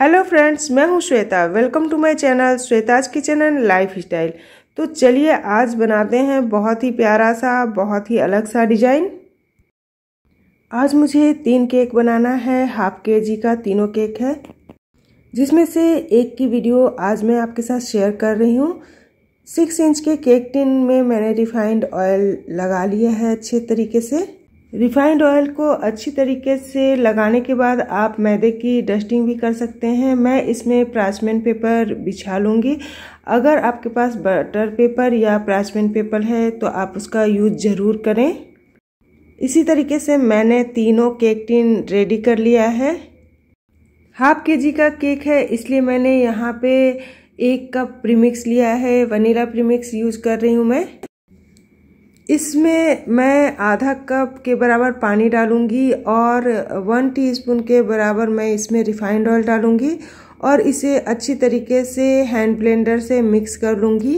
hello friends मैं हूं Shweta welcome to my channel Shweta's kitchen and lifestyle तो चलिए आज बनाते हैं बहुत ही प्यारा सा बहुत ही अलग सा डिजाइन आज मुझे तीन केक बनाना है हाफ के जी का तीनों केक है जिसमें से एक की वीडियो आज मैं आपके साथ शेयर कर रही हूँ सिक्स इंच के केक टिन में मैंने रिफाइंड ऑयल लगा लिया है अच्छे तरीके से रिफाइंड ऑयल को अच्छी तरीके से लगाने के बाद आप मैदे की डस्टिंग भी कर सकते हैं मैं इसमें प्राचमेंट पेपर बिछा लूँगी अगर आपके पास बटर पेपर या प्राचमेंट पेपर है तो आप उसका यूज ज़रूर करें इसी तरीके से मैंने तीनों केक टिन रेडी कर लिया है हाफ के जी का केक है इसलिए मैंने यहाँ पे एक कप प्रीमिक्स लिया है वनीला प्रीमिक्स यूज कर रही हूँ मैं इसमें मैं आधा कप के बराबर पानी डालूंगी और वन टीस्पून के बराबर मैं इसमें रिफाइंड ऑयल डालूंगी और इसे अच्छी तरीके से हैंड ब्लेंडर से मिक्स कर लूँगी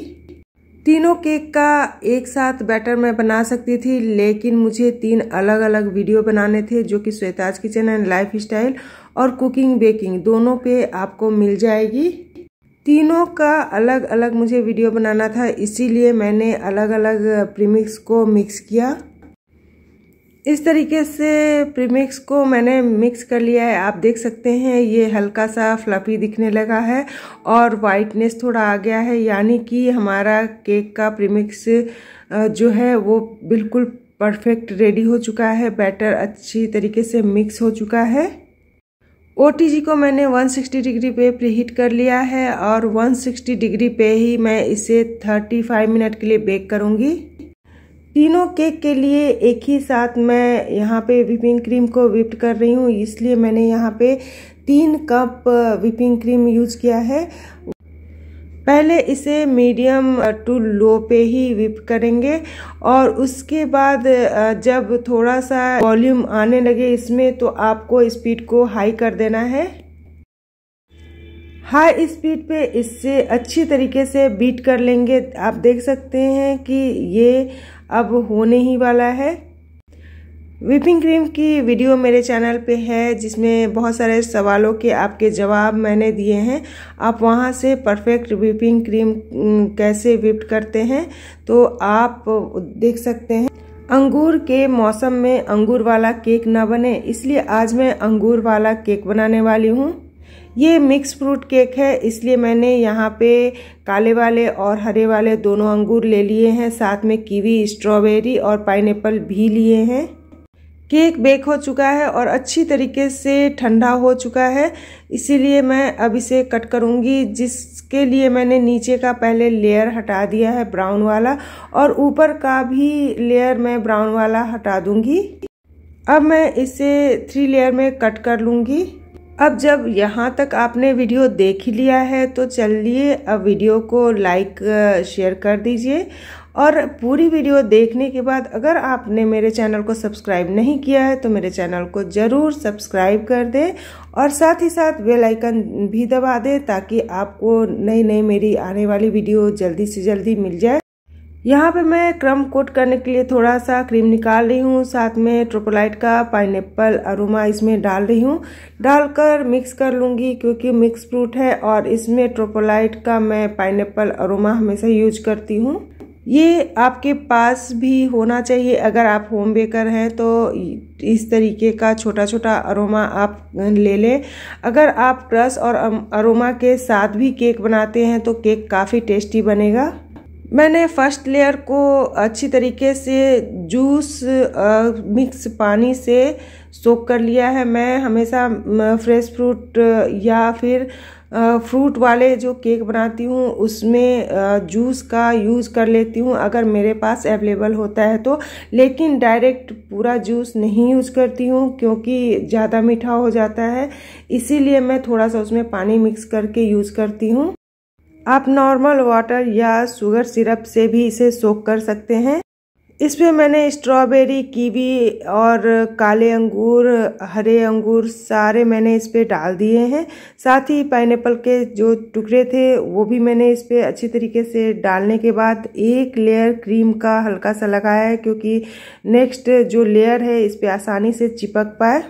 तीनों केक का एक साथ बैटर मैं बना सकती थी लेकिन मुझे तीन अलग अलग वीडियो बनाने थे जो कि Shweta's kitchen and lifestyle और कुकिंग बेकिंग दोनों पे आपको मिल जाएगी तीनों का अलग अलग मुझे वीडियो बनाना था इसीलिए मैंने अलग अलग प्रीमिक्स को मिक्स किया इस तरीके से प्रीमिक्स को मैंने मिक्स कर लिया है आप देख सकते हैं ये हल्का सा फ्लफी दिखने लगा है और वाइटनेस थोड़ा आ गया है यानी कि हमारा केक का प्रीमिक्स जो है वो बिल्कुल परफेक्ट रेडी हो चुका है बैटर अच्छी तरीके से मिक्स हो चुका है ओ को मैंने 160 डिग्री पे प्रीहीट कर लिया है और 160 डिग्री पे ही मैं इसे 35 मिनट के लिए बेक करूँगी तीनों केक के लिए एक ही साथ मैं यहाँ पे विपिंग क्रीम को विप्ट कर रही हूँ इसलिए मैंने यहाँ पे तीन कप विपिंग क्रीम यूज़ किया है पहले इसे मीडियम टू लो पे ही विप करेंगे और उसके बाद जब थोड़ा सा वॉल्यूम आने लगे इसमें तो आपको स्पीड को हाई कर देना है हाई स्पीड पे इससे अच्छी तरीके से बीट कर लेंगे आप देख सकते हैं कि ये अब होने ही वाला है whipping क्रीम की वीडियो मेरे चैनल पे है जिसमें बहुत सारे सवालों के आपके जवाब मैंने दिए हैं आप वहाँ से परफेक्ट whipping क्रीम कैसे whipped करते हैं तो आप देख सकते हैं अंगूर के मौसम में अंगूर वाला केक ना बने इसलिए आज मैं अंगूर वाला केक बनाने वाली हूँ ये मिक्स फ्रूट केक है इसलिए मैंने यहाँ पे काले वाले और हरे वाले दोनों अंगूर ले लिए हैं साथ में कीवी स्ट्रॉबेरी और पाइनएप्पल भी लिए हैं केक बेक हो चुका है और अच्छी तरीके से ठंडा हो चुका है इसीलिए मैं अब इसे कट करूंगी जिसके लिए मैंने नीचे का पहले लेयर हटा दिया है ब्राउन वाला और ऊपर का भी लेयर मैं ब्राउन वाला हटा दूंगी अब मैं इसे थ्री लेयर में कट कर लूँगी अब जब यहाँ तक आपने वीडियो देख ही लिया है तो चलिए अब वीडियो को लाइक शेयर कर दीजिए और पूरी वीडियो देखने के बाद अगर आपने मेरे चैनल को सब्सक्राइब नहीं किया है तो मेरे चैनल को ज़रूर सब्सक्राइब कर दें और साथ ही साथ बेल आइकन भी दबा दें ताकि आपको नई नई मेरी आने वाली वीडियो जल्दी से जल्दी मिल जाए यहाँ पे मैं क्रम कोट करने के लिए थोड़ा सा क्रीम निकाल रही हूँ साथ में ट्रोपोलाइट का पाइनएप्पल अरोमा इसमें डाल रही हूँ डालकर मिक्स कर लूँगी क्योंकि मिक्स फ्रूट है और इसमें ट्रोपोलाइट का मैं पाइनएप्पल अरोमा हमेशा यूज करती हूँ ये आपके पास भी होना चाहिए अगर आप होम बेकर हैं तो इस तरीके का छोटा छोटा अरोमा आप ले लें अगर आप क्रस और अरोमा के साथ भी केक बनाते हैं तो केक काफ़ी टेस्टी बनेगा मैंने फर्स्ट लेयर को अच्छी तरीके से जूस आ, मिक्स पानी से सोख कर लिया है मैं हमेशा फ्रेश फ्रूट या फिर फ्रूट वाले जो केक बनाती हूँ उसमें जूस का यूज़ कर लेती हूँ अगर मेरे पास अवेलेबल होता है तो लेकिन डायरेक्ट पूरा जूस नहीं यूज़ करती हूँ क्योंकि ज़्यादा मीठा हो जाता है इसीलिए मैं थोड़ा सा उसमें पानी मिक्स करके यूज़ करती हूँ आप नॉर्मल वाटर या शुगर सिरप से भी इसे सोख कर सकते हैं इस पे मैंने स्ट्रॉबेरी कीवी और काले अंगूर हरे अंगूर सारे मैंने इस पर डाल दिए हैं साथ ही पाइन के जो टुकड़े थे वो भी मैंने इस पर अच्छी तरीके से डालने के बाद एक लेयर क्रीम का हल्का सा लगाया है क्योंकि नेक्स्ट जो लेयर है इस पर आसानी से चिपक पाए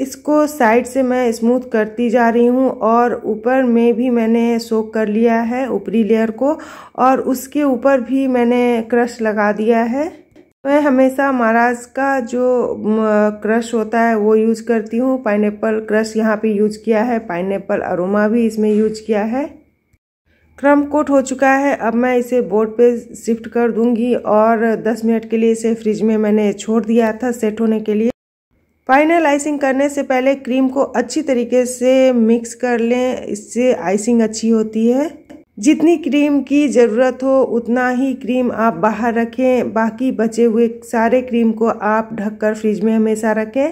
इसको साइड से मैं स्मूथ करती जा रही हूँ और ऊपर में भी मैंने सोक कर लिया है ऊपरी लेयर को और उसके ऊपर भी मैंने क्रश लगा दिया है मैं हमेशा महाराज का जो क्रश होता है वो यूज करती हूँ पाइनएप्पल क्रश यहाँ पे यूज किया है पाइनएप्पल अरोमा भी इसमें यूज किया है क्रम कोट हो चुका है अब मैं इसे बोर्ड पे शिफ्ट कर दूंगी और 10 मिनट के लिए इसे फ्रिज में मैंने छोड़ दिया था सेट होने के लिए फाइनल आइसिंग करने से पहले क्रीम को अच्छी तरीके से मिक्स कर लें इससे आइसिंग अच्छी होती है जितनी क्रीम की ज़रूरत हो उतना ही क्रीम आप बाहर रखें बाकी बचे हुए सारे क्रीम को आप ढककर फ्रिज में हमेशा रखें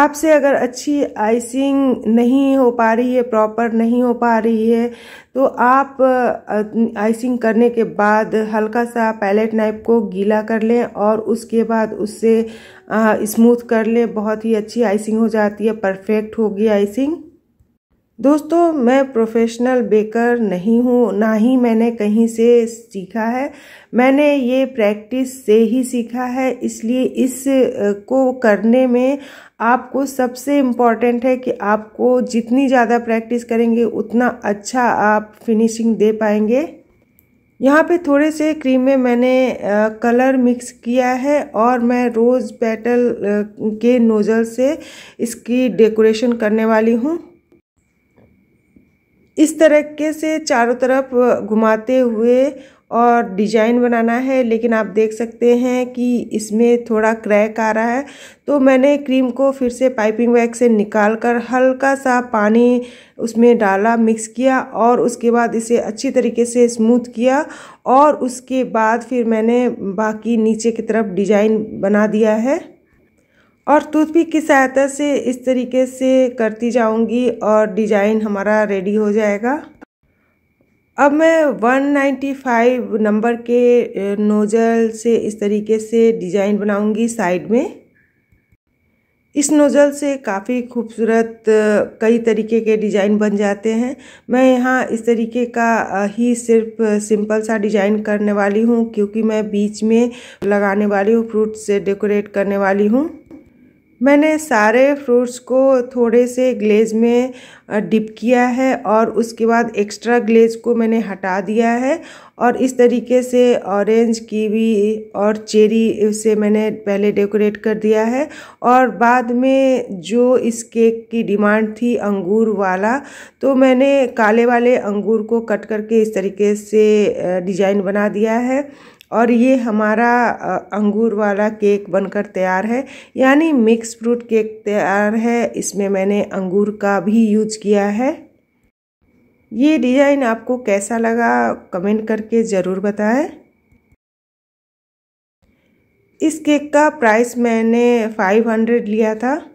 आपसे अगर अच्छी आइसिंग नहीं हो पा रही है प्रॉपर नहीं हो पा रही है तो आप आइसिंग करने के बाद हल्का सा पैलेट नाइफ को गीला कर लें और उसके बाद उससे स्मूथ कर लें बहुत ही अच्छी आइसिंग हो जाती है परफेक्ट होगी आइसिंग दोस्तों मैं प्रोफेशनल बेकर नहीं हूँ ना ही मैंने कहीं से सीखा है मैंने ये प्रैक्टिस से ही सीखा है इसलिए इस को करने में आपको सबसे इम्पॉर्टेंट है कि आपको जितनी ज़्यादा प्रैक्टिस करेंगे उतना अच्छा आप फिनिशिंग दे पाएंगे यहाँ पे थोड़े से क्रीम में मैंने कलर मिक्स किया है और मैं रोज़ पेटल के नोज़ल से इसकी डेकोरेशन करने वाली हूँ इस तरीके से चारों तरफ घुमाते हुए और डिजाइन बनाना है लेकिन आप देख सकते हैं कि इसमें थोड़ा क्रैक आ रहा है तो मैंने क्रीम को फिर से पाइपिंग बैग से निकाल कर हल्का सा पानी उसमें डाला मिक्स किया और उसके बाद इसे अच्छी तरीके से स्मूथ किया और उसके बाद फिर मैंने बाकी नीचे की तरफ डिजाइन बना दिया है और टूथपिक की सहायता से इस तरीके से करती जाऊंगी और डिजाइन हमारा रेडी हो जाएगा अब मैं 195 नंबर के नोज़ल से इस तरीके से डिज़ाइन बनाऊंगी साइड में इस नोज़ल से काफ़ी खूबसूरत कई तरीके के डिज़ाइन बन जाते हैं मैं यहाँ इस तरीके का ही सिर्फ सिंपल सा डिज़ाइन करने वाली हूँ क्योंकि मैं बीच में लगाने वाली हूँ फ्रूट से डेकोरेट करने वाली हूँ मैंने सारे फ्रूट्स को थोड़े से ग्लेज में डिप किया है और उसके बाद एक्स्ट्रा ग्लेज को मैंने हटा दिया है और इस तरीके से ऑरेंज कीवी और चेरी से मैंने पहले डेकोरेट कर दिया है और बाद में जो इस केक की डिमांड थी अंगूर वाला तो मैंने काले वाले अंगूर को कट करके इस तरीके से डिज़ाइन बना दिया है और ये हमारा अंगूर वाला केक बनकर तैयार है यानी मिक्स फ्रूट केक तैयार है इसमें मैंने अंगूर का भी यूज किया है ये डिज़ाइन आपको कैसा लगा कमेंट करके ज़रूर बताएं इस केक का प्राइस मैंने 500 लिया था